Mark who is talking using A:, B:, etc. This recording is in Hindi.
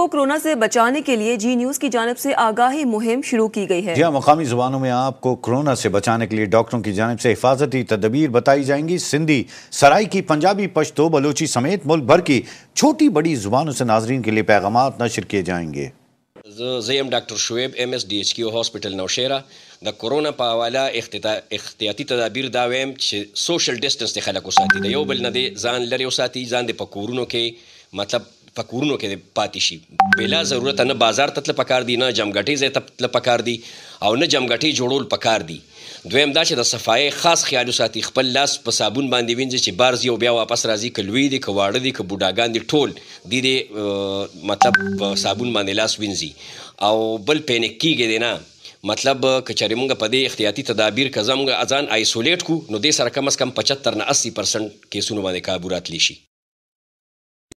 A: को कोरोना से बचाने के लिए जी न्यूज की जानब से आगाही मुहिम शुरू की गई है जी हाँ, मकामी जुबानों में आपको कोरोना से बचाने के लिए डॉक्टरों की जानब से हिफाजती तदबीर बताई जाएंगी सिंधी सराय की पंजाबी पश्तो बलोची समेत मुल्क भर की छोटी बड़ी जुबानों से नाजरीन के लिए पैगाम नशर किए जाएंगे
B: हॉस्पिटल नौशेरा द कोरोना په حواله احتیاطي تدابیر دا وایم چې سوشل ډیسټنس د خلکو ساتي د یو بل نه ځان لرې وساتي ځان د په په کورونو کې پاتې شي بلا ضرورت نه بازار ته تل پکار دی نه جمګټي زې ته تل پکار دی او نه جمګټي جوړول پکار دی دویم دا چې د صفای خاص خیال ساتي خپل لاس په صابون باندې وینځي چې بارز یو بیا واپس راځي کلوي دی کواړه دی کبوډاګان دی ټول دی دی مطلب صابون باندې لاس وینځي او بل پینیک کیږي نه مطلب کچاري مونږ په دې احتیاطي تدابیر کزمږ اذان آیسولیټ کو نو دې سره کم از کم 75 نه 80% کیسونه باندې کابو راتلی شي